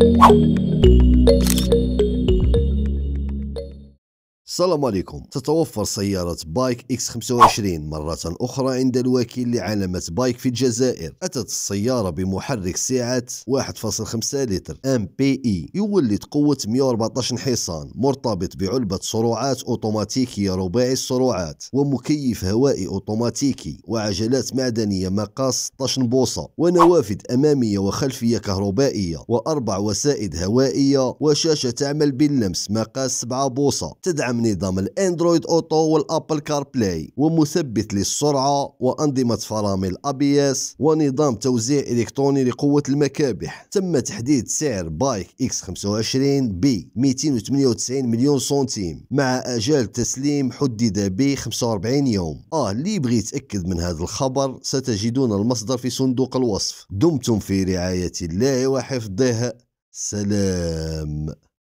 Thank you. السلام عليكم تتوفر سيارة بايك اكس 25 مرة أخرى عند الوكيل لعلامة بايك في الجزائر أتت السيارة بمحرك سعة 1.5 لتر ام بي اي يولد قوة 114 حصان مرتبط بعلبة سرعات أوتوماتيكية رباعي السرعات ومكيف هوائي أوتوماتيكي وعجلات معدنية مقاس 16 بوصة ونوافذ أمامية وخلفية كهربائية وأربع وسائد هوائية وشاشة تعمل باللمس مقاس 7 بوصة تدعم نظام الاندرويد اوتو والابل كار بلاي ومثبت للسرعه وانظمه فرامل ابي اس ونظام توزيع الكتروني لقوه المكابح تم تحديد سعر بايك اكس 25 ب 298 مليون سنتيم مع اجال تسليم حدد ب 45 يوم اه اللي يبغي يتاكد من هذا الخبر ستجدون المصدر في صندوق الوصف دمتم في رعايه الله وحفظه سلام